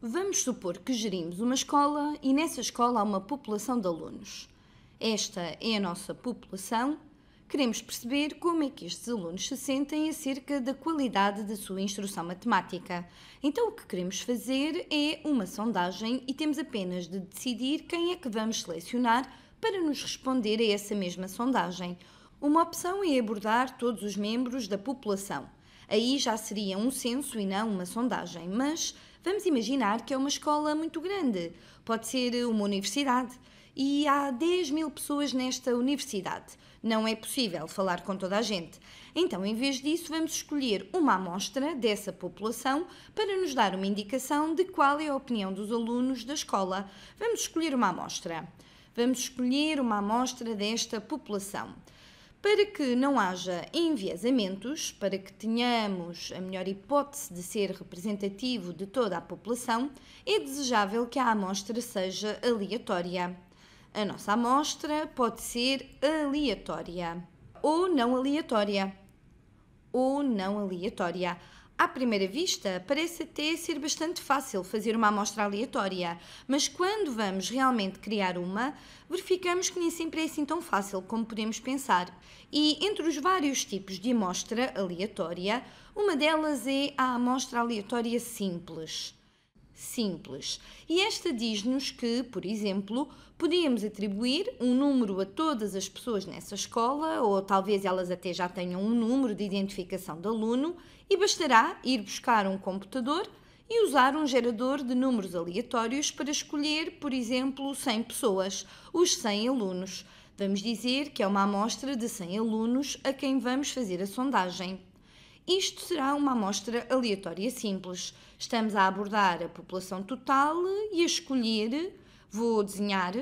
Vamos supor que gerimos uma escola e nessa escola há uma população de alunos. Esta é a nossa população. Queremos perceber como é que estes alunos se sentem acerca da qualidade da sua instrução matemática. Então, o que queremos fazer é uma sondagem e temos apenas de decidir quem é que vamos selecionar para nos responder a essa mesma sondagem. Uma opção é abordar todos os membros da população. Aí já seria um censo e não uma sondagem, mas Vamos imaginar que é uma escola muito grande, pode ser uma universidade, e há 10 mil pessoas nesta universidade. Não é possível falar com toda a gente. Então, em vez disso, vamos escolher uma amostra dessa população para nos dar uma indicação de qual é a opinião dos alunos da escola. Vamos escolher uma amostra. Vamos escolher uma amostra desta população para que não haja enviesamentos, para que tenhamos a melhor hipótese de ser representativo de toda a população, é desejável que a amostra seja aleatória. A nossa amostra pode ser aleatória ou não aleatória. Ou não aleatória. À primeira vista, parece até ser bastante fácil fazer uma amostra aleatória, mas quando vamos realmente criar uma, verificamos que nem sempre é assim tão fácil como podemos pensar. E entre os vários tipos de amostra aleatória, uma delas é a amostra aleatória simples simples. E esta diz-nos que, por exemplo, podíamos atribuir um número a todas as pessoas nessa escola, ou talvez elas até já tenham um número de identificação de aluno, e bastará ir buscar um computador e usar um gerador de números aleatórios para escolher, por exemplo, 100 pessoas, os 100 alunos. Vamos dizer que é uma amostra de 100 alunos a quem vamos fazer a sondagem. Isto será uma amostra aleatória simples. Estamos a abordar a população total e a escolher, vou desenhar,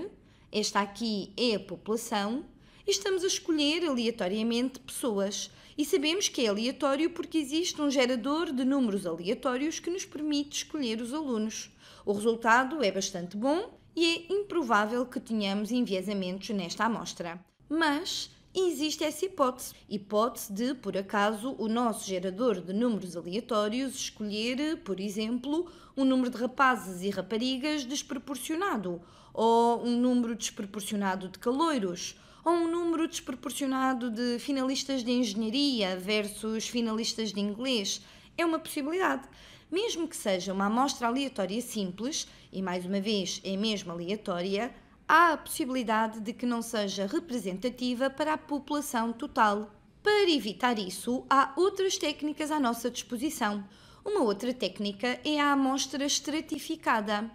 esta aqui é a população, e estamos a escolher aleatoriamente pessoas. E sabemos que é aleatório porque existe um gerador de números aleatórios que nos permite escolher os alunos. O resultado é bastante bom e é improvável que tenhamos enviesamentos nesta amostra. Mas existe essa hipótese. Hipótese de, por acaso, o nosso gerador de números aleatórios escolher, por exemplo, um número de rapazes e raparigas desproporcionado, ou um número desproporcionado de caloiros, ou um número desproporcionado de finalistas de engenharia versus finalistas de inglês. É uma possibilidade. Mesmo que seja uma amostra aleatória simples, e mais uma vez é mesmo aleatória, há a possibilidade de que não seja representativa para a população total. Para evitar isso, há outras técnicas à nossa disposição. Uma outra técnica é a amostra estratificada.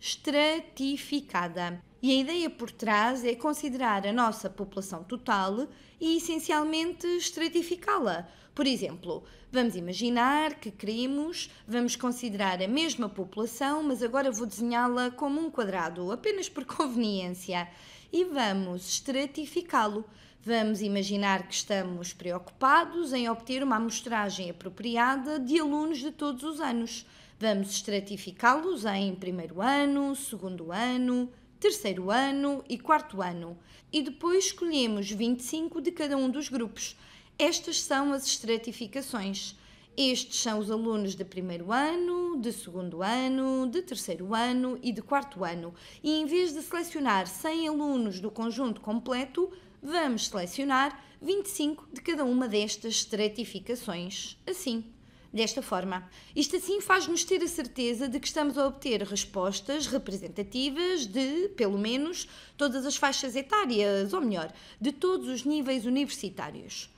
Estratificada. E a ideia por trás é considerar a nossa população total e essencialmente estratificá-la, por exemplo, vamos imaginar que queremos, vamos considerar a mesma população, mas agora vou desenhá-la como um quadrado, apenas por conveniência, e vamos estratificá-lo. Vamos imaginar que estamos preocupados em obter uma amostragem apropriada de alunos de todos os anos. Vamos estratificá-los em primeiro ano, segundo ano, terceiro ano e quarto ano. E depois escolhemos 25 de cada um dos grupos. Estas são as estratificações. Estes são os alunos de primeiro ano, de segundo ano, de terceiro ano e de quarto ano. E em vez de selecionar 100 alunos do conjunto completo, vamos selecionar 25 de cada uma destas estratificações. Assim desta forma. Isto assim faz-nos ter a certeza de que estamos a obter respostas representativas de, pelo menos, todas as faixas etárias, ou melhor, de todos os níveis universitários.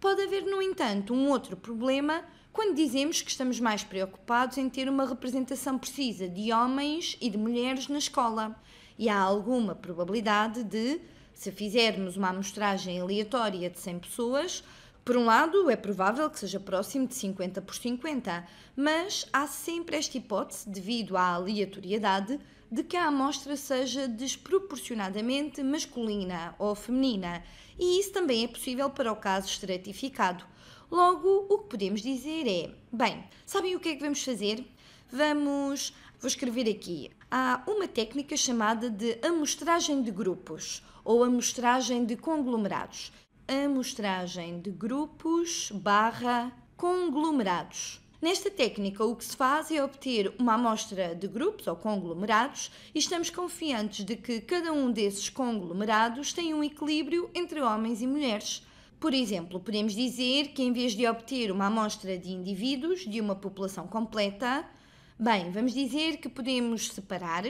Pode haver, no entanto, um outro problema quando dizemos que estamos mais preocupados em ter uma representação precisa de homens e de mulheres na escola. E há alguma probabilidade de, se fizermos uma amostragem aleatória de 100 pessoas, por um lado, é provável que seja próximo de 50 por 50, mas há sempre esta hipótese, devido à aleatoriedade, de que a amostra seja desproporcionadamente masculina ou feminina, e isso também é possível para o caso estratificado. Logo, o que podemos dizer é: bem, sabem o que é que vamos fazer? Vamos. Vou escrever aqui. Há uma técnica chamada de amostragem de grupos ou amostragem de conglomerados amostragem de grupos barra conglomerados. Nesta técnica, o que se faz é obter uma amostra de grupos ou conglomerados e estamos confiantes de que cada um desses conglomerados tem um equilíbrio entre homens e mulheres. Por exemplo, podemos dizer que em vez de obter uma amostra de indivíduos de uma população completa, bem, vamos dizer que podemos separar,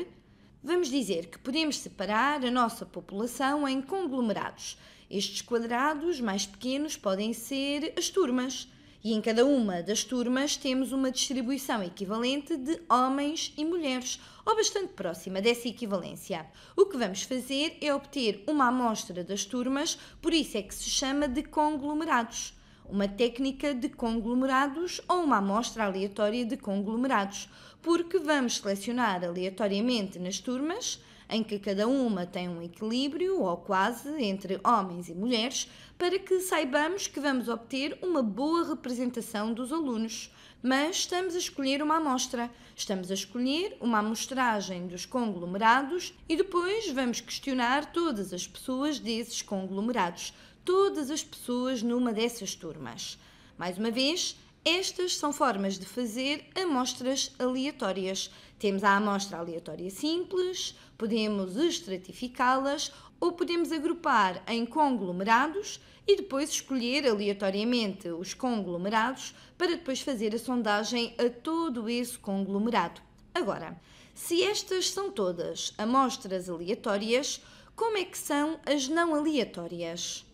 vamos dizer que podemos separar a nossa população em conglomerados estes quadrados mais pequenos podem ser as turmas, e em cada uma das turmas temos uma distribuição equivalente de homens e mulheres, ou bastante próxima dessa equivalência. O que vamos fazer é obter uma amostra das turmas, por isso é que se chama de conglomerados uma técnica de conglomerados ou uma amostra aleatória de conglomerados, porque vamos selecionar aleatoriamente nas turmas em que cada uma tem um equilíbrio, ou quase, entre homens e mulheres, para que saibamos que vamos obter uma boa representação dos alunos. Mas estamos a escolher uma amostra, estamos a escolher uma amostragem dos conglomerados e depois vamos questionar todas as pessoas desses conglomerados, todas as pessoas numa dessas turmas. Mais uma vez, estas são formas de fazer amostras aleatórias. Temos a amostra aleatória simples, podemos estratificá-las ou podemos agrupar em conglomerados e depois escolher aleatoriamente os conglomerados para depois fazer a sondagem a todo esse conglomerado. Agora, se estas são todas amostras aleatórias, como é que são as não aleatórias?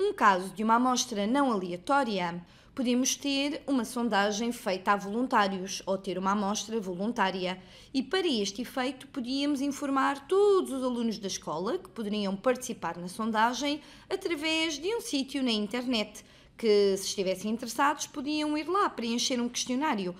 Um caso de uma amostra não aleatória podíamos ter uma sondagem feita a voluntários ou ter uma amostra voluntária. E para este efeito, podíamos informar todos os alunos da escola que poderiam participar na sondagem através de um sítio na internet, que, se estivessem interessados, podiam ir lá preencher um questionário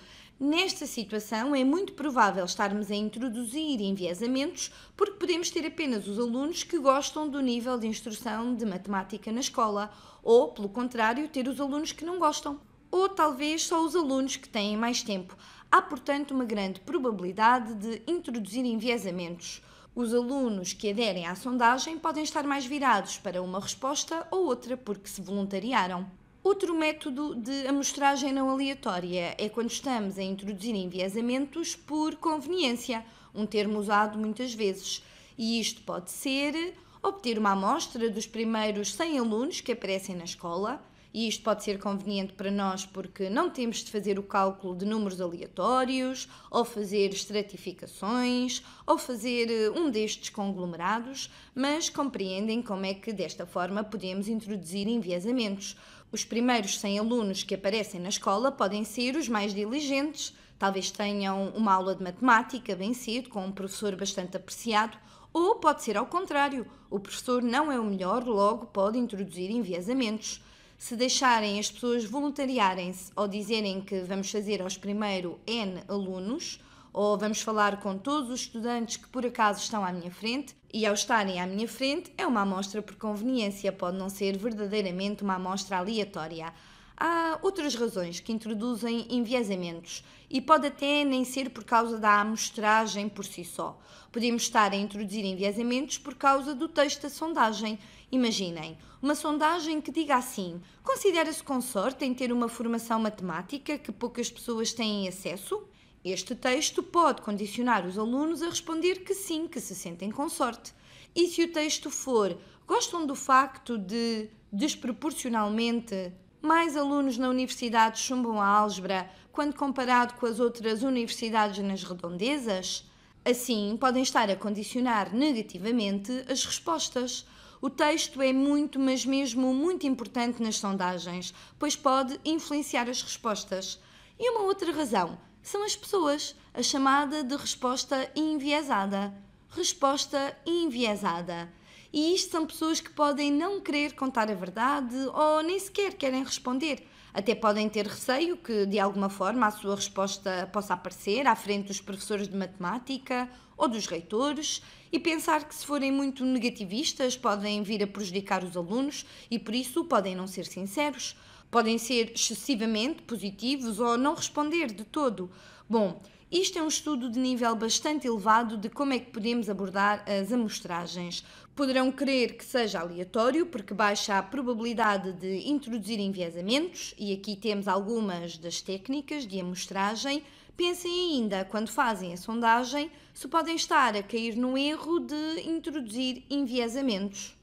Nesta situação, é muito provável estarmos a introduzir enviesamentos porque podemos ter apenas os alunos que gostam do nível de instrução de matemática na escola, ou, pelo contrário, ter os alunos que não gostam, ou talvez só os alunos que têm mais tempo. Há, portanto, uma grande probabilidade de introduzir enviesamentos. Os alunos que aderem à sondagem podem estar mais virados para uma resposta ou outra porque se voluntariaram. Outro método de amostragem não aleatória é quando estamos a introduzir enviesamentos por conveniência, um termo usado muitas vezes. E isto pode ser obter uma amostra dos primeiros 100 alunos que aparecem na escola, e isto pode ser conveniente para nós porque não temos de fazer o cálculo de números aleatórios, ou fazer estratificações, ou fazer eh, um destes conglomerados, mas compreendem como é que desta forma podemos introduzir enviesamentos. Os primeiros 100 alunos que aparecem na escola podem ser os mais diligentes, talvez tenham uma aula de matemática bem cedo, com um professor bastante apreciado, ou pode ser ao contrário, o professor não é o melhor, logo pode introduzir enviesamentos. Se deixarem as pessoas voluntariarem-se ou dizerem que vamos fazer aos primeiros N alunos, ou vamos falar com todos os estudantes que por acaso estão à minha frente, e ao estarem à minha frente é uma amostra por conveniência, pode não ser verdadeiramente uma amostra aleatória. Há outras razões que introduzem enviesamentos e pode até nem ser por causa da amostragem por si só. Podemos estar a introduzir enviesamentos por causa do texto da sondagem. Imaginem, uma sondagem que diga assim: considera-se com sorte em ter uma formação matemática que poucas pessoas têm acesso? Este texto pode condicionar os alunos a responder que sim, que se sentem com sorte. E se o texto for gostam do facto de, desproporcionalmente, mais alunos na universidade chumbam a álgebra quando comparado com as outras universidades nas redondezas? Assim, podem estar a condicionar negativamente as respostas. O texto é muito, mas mesmo muito importante nas sondagens, pois pode influenciar as respostas. E uma outra razão são as pessoas, a chamada de resposta enviesada. Resposta enviesada. E isto são pessoas que podem não querer contar a verdade ou nem sequer querem responder. Até podem ter receio que, de alguma forma, a sua resposta possa aparecer à frente dos professores de matemática ou dos reitores e pensar que, se forem muito negativistas, podem vir a prejudicar os alunos e, por isso, podem não ser sinceros. Podem ser excessivamente positivos ou não responder de todo. Bom, isto é um estudo de nível bastante elevado de como é que podemos abordar as amostragens. Poderão crer que seja aleatório, porque baixa a probabilidade de introduzir enviesamentos, e aqui temos algumas das técnicas de amostragem. Pensem ainda, quando fazem a sondagem, se podem estar a cair no erro de introduzir enviesamentos.